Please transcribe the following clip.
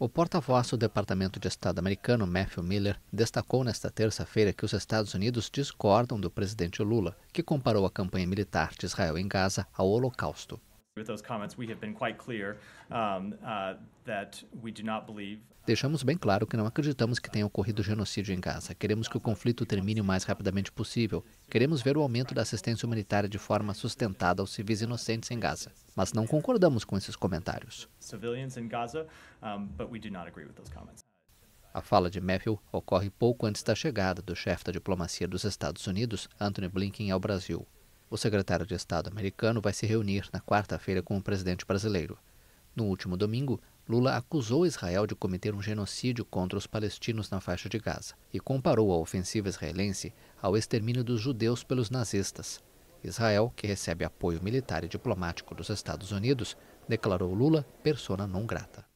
O porta-voz do Departamento de Estado americano, Matthew Miller, destacou nesta terça-feira que os Estados Unidos discordam do presidente Lula, que comparou a campanha militar de Israel em Gaza ao Holocausto. Uh, uh, Deixamos bem claro que não acreditamos que tenha ocorrido genocídio em Gaza. Queremos que o conflito termine o mais rapidamente possível. Queremos ver o aumento da assistência humanitária de forma sustentada aos civis inocentes em Gaza. Mas não concordamos com esses comentários. A fala de Matthew ocorre pouco antes da chegada do chefe da diplomacia dos Estados Unidos, Anthony Blinken, ao Brasil. O secretário de Estado americano vai se reunir na quarta-feira com o presidente brasileiro. No último domingo, Lula acusou Israel de cometer um genocídio contra os palestinos na faixa de Gaza e comparou a ofensiva israelense ao extermínio dos judeus pelos nazistas. Israel, que recebe apoio militar e diplomático dos Estados Unidos, declarou Lula persona não grata.